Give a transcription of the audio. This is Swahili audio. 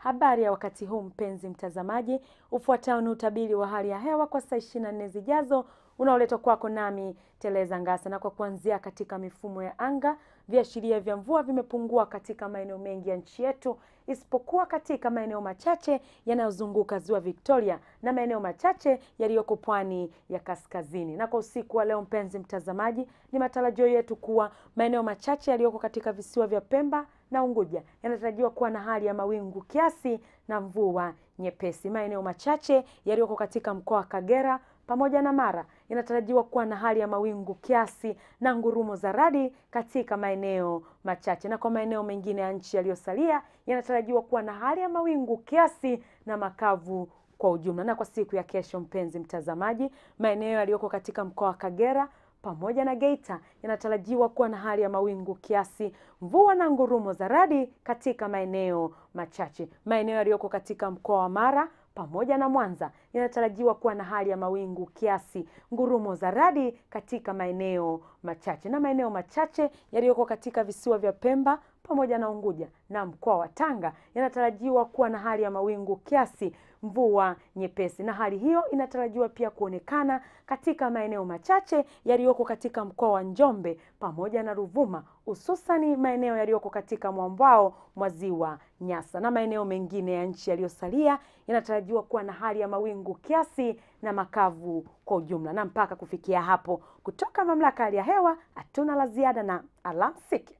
Habari ya wakati huu mpenzi mtazamaji, ufuatao ni utabiri wa hali ya hewa kwa saa ishirini na nne zijazo unaoletwa kwako nami Teleza Ngasa. Na kwa kuanzia katika mifumo ya anga, viashiria vya mvua vimepungua katika maeneo mengi ya nchi yetu isipokuwa katika maeneo machache yanayozunguka ziwa Victoria na maeneo machache yaliyoko pwani ya kaskazini. Na kwa usiku wa leo, mpenzi mtazamaji, ni matarajio yetu kuwa maeneo machache yaliyoko katika visiwa vya Pemba na Unguja yanatarajiwa kuwa na hali ya mawingu kiasi na mvua nyepesi. Maeneo machache yaliyoko katika mkoa wa Kagera pamoja na Mara inatarajiwa kuwa na hali ya mawingu kiasi na ngurumo za radi katika maeneo machache, na kwa maeneo mengine ya nchi yaliyosalia yanatarajiwa kuwa na hali ya mawingu kiasi na makavu kwa ujumla. Na kwa siku ya kesho, mpenzi mtazamaji, maeneo yaliyoko katika mkoa wa Kagera pamoja na Geita yanatarajiwa kuwa na hali ya mawingu kiasi, mvua na ngurumo za radi katika maeneo machache. Maeneo yaliyoko katika mkoa wa Mara pamoja na Mwanza yanatarajiwa kuwa na hali ya mawingu kiasi, ngurumo za radi katika maeneo machache, na maeneo machache yaliyoko katika visiwa vya Pemba pamoja na Unguja na mkoa wa Tanga yanatarajiwa kuwa na hali ya mawingu kiasi mvua nyepesi, na hali hiyo inatarajiwa pia kuonekana katika maeneo machache yaliyoko katika mkoa wa Njombe pamoja na Ruvuma, hususani maeneo yaliyoko katika mwambao mwa ziwa Nyasa, na maeneo mengine ya nchi yaliyosalia yanatarajiwa kuwa na hali ya mawingu kiasi na makavu kwa ujumla. Na mpaka kufikia hapo, kutoka mamlaka ya hali ya hewa hatuna la ziada, na alamsiki.